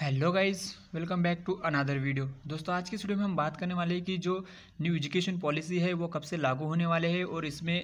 hello guys welcome back to another video दोस्तों आज की वीडियो में हम बात करने वाले हैं कि जो न्यू एजुकेशन पॉलिसी है वो कब से लागू होने वाले है और इसमें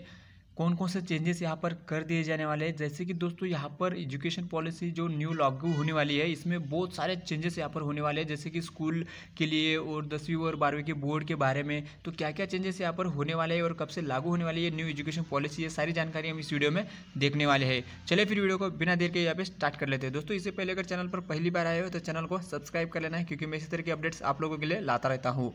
कौन कौन से चेंजेस यहाँ पर कर दिए जाने वाले हैं जैसे कि दोस्तों यहाँ पर एजुकेशन पॉलिसी जो न्यू लागू होने वाली है इसमें बहुत सारे चेंजेस यहाँ पर होने वाले हैं जैसे कि स्कूल के लिए और दसवीं और बारहवीं के बोर्ड के बारे में तो क्या क्या चेंजेस यहाँ पर होने वाले हैं और कब से लागू होने वाली है न्यू एजुकेशन पॉलिसी ये सारी जानकारी हम इस वीडियो में देखने वाले हैं चले फिर वीडियो को बिना देर के यहाँ पर स्टार्ट कर लेते हैं दोस्तों इससे पहले अगर चैनल पर पहली बार आए हो तो चैनल को सब्सक्राइब कर लेना है क्योंकि मैं इसी तरह की अपडेट्स आप लोगों के लिए लाता रहता हूँ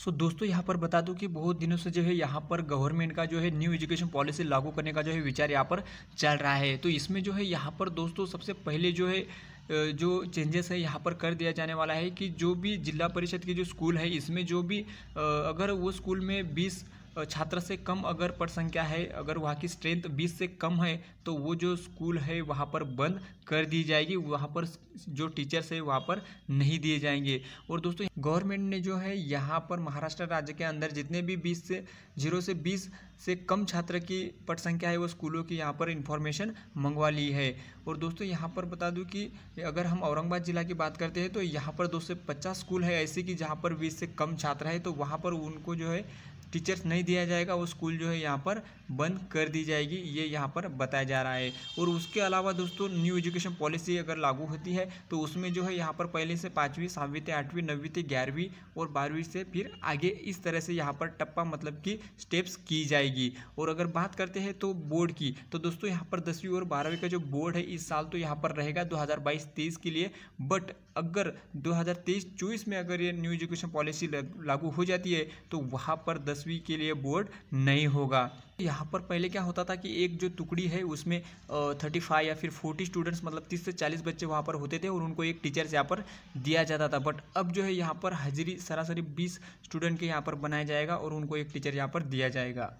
सो so, दोस्तों यहाँ पर बता दूँ कि बहुत दिनों से जो है यहाँ पर गवर्नमेंट का जो है न्यू एजुकेशन पॉलिसी लागू करने का जो है विचार यहाँ पर चल रहा है तो इसमें जो है यहाँ पर दोस्तों सबसे पहले जो है जो चेंजेस है यहाँ पर कर दिया जाने वाला है कि जो भी जिला परिषद के जो स्कूल है इसमें जो भी अगर वो स्कूल में बीस छात्र से कम अगर पट संख्या है अगर वहाँ की स्ट्रेंथ 20 से कम है तो वो जो स्कूल है वहाँ पर बंद कर दी जाएगी वहाँ पर जो टीचर्स है वहाँ पर नहीं दिए जाएंगे और दोस्तों गवर्नमेंट ने जो है यहाँ पर महाराष्ट्र राज्य के अंदर जितने भी बीस से जीरो से बीस से कम छात्र की पट संख्या है वो स्कूलों की यहाँ पर इंफॉर्मेशन मंगवा ली है और दोस्तों यहाँ पर बता दूँ कि अगर हम औरंगाबाद ज़िला की बात करते हैं तो यहाँ पर दो स्कूल है ऐसे कि जहाँ पर बीस से कम छात्र है तो वहाँ पर उनको जो है टीचर्स नहीं दिया जाएगा वो स्कूल जो है यहाँ पर बंद कर दी जाएगी ये यहाँ पर बताया जा रहा है और उसके अलावा दोस्तों न्यू एजुकेशन पॉलिसी अगर लागू होती है तो उसमें जो है यहाँ पर पहले से पाँचवीं सातवीं थे आठवीं नवीं थे ग्यारहवीं और बारहवीं से फिर आगे इस तरह से यहाँ पर टप्पा मतलब कि स्टेप्स की जाएगी और अगर बात करते हैं तो बोर्ड की तो दोस्तों यहाँ पर दसवीं और बारहवीं का जो बोर्ड है इस साल तो यहाँ पर रहेगा दो हज़ार के लिए बट अगर दो हज़ार में अगर ये न्यू एजुकेशन पॉलिसी लागू हो जाती है तो वहाँ पर दस दसवीं के लिए बोर्ड नहीं होगा यहाँ पर पहले क्या होता था कि एक जो टुकड़ी है उसमें थर्टी फाइव या फिर फोर्टी स्टूडेंट्स मतलब तीस से चालीस बच्चे वहाँ पर होते थे और उनको एक टीचर से यहाँ पर दिया जाता था बट अब जो है यहाँ पर हाजिरी सरासरी बीस स्टूडेंट के यहाँ पर बनाया जाएगा और उनको एक टीचर यहाँ पर दिया जाएगा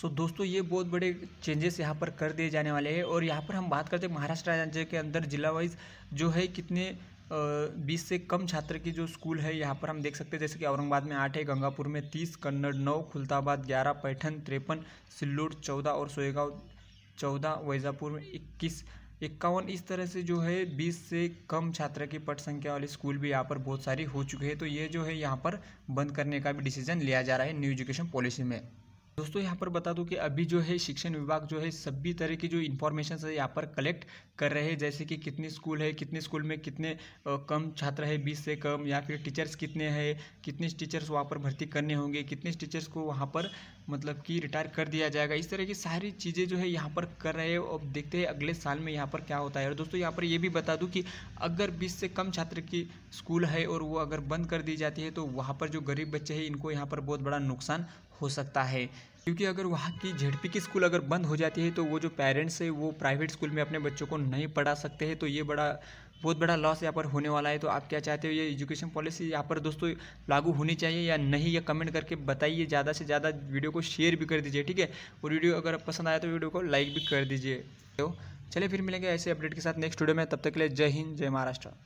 सो so, दोस्तों ये बहुत बड़े चेंजेस यहाँ पर कर दिए जाने वाले हैं और यहाँ पर हम बात करते हैं महाराष्ट्र राज्य के अंदर जिला वाइज जो है कितने बीस से कम छात्र की जो स्कूल है यहाँ पर हम देख सकते हैं जैसे कि औरंगाबाद में आठ है गंगापुर में तीस कन्नड़ नौ खुलताबाद ग्यारह पैठन तिरपन सिल्लोड चौदह और सोएगांव चौदह वैजापुर में इक्कीस इक्यावन इस तरह से जो है बीस से कम छात्र की पट संख्या वाले स्कूल भी यहाँ पर बहुत सारी हो चुके हैं तो ये जो है यहाँ पर बंद करने का भी डिसीजन लिया जा रहा है न्यू एजुकेशन पॉलिसी में दोस्तों यहाँ पर बता दूँ कि अभी जो है शिक्षण विभाग जो है सभी तरह की जो इन्फॉर्मेशन है यहाँ पर कलेक्ट कर रहे हैं जैसे कि कितने स्कूल है कितने स्कूल में कितने कम छात्र है बीस से कम या फिर टीचर्स कितने हैं कितने टीचर्स वहाँ पर भर्ती करने होंगे कितने टीचर्स को वहाँ पर मतलब कि रिटायर कर दिया जाएगा इस तरह की सारी चीज़ें जो है यहाँ पर कर रहे हैं और देखते हैं अगले साल में यहाँ पर क्या होता है और दोस्तों यहाँ पर ये भी बता दूँ कि अगर बीस से कम छात्र की स्कूल है और वो अगर बंद कर दी जाती है तो वहाँ पर जो गरीब बच्चे हैं इनको यहाँ पर बहुत बड़ा नुकसान हो सकता है क्योंकि अगर वहाँ की झेडपी की स्कूल अगर बंद हो जाती है तो वो जो पेरेंट्स है वो प्राइवेट स्कूल में अपने बच्चों को नहीं पढ़ा सकते हैं तो ये बड़ा बहुत बड़ा लॉस यहाँ पर होने वाला है तो आप क्या चाहते हो ये एजुकेशन पॉलिसी यहाँ पर दोस्तों लागू होनी चाहिए या नहीं ये कमेंट करके बताइए ज़्यादा से ज़्यादा वीडियो को शेयर भी कर दीजिए ठीक है और वीडियो अगर पसंद आया तो वीडियो को लाइक भी कर दीजिए तो चलिए फिर मिलेंगे ऐसे अपडेट के साथ नेक्स्ट वीडियो में तब तक के लिए जय हिंद जय महाराष्ट्र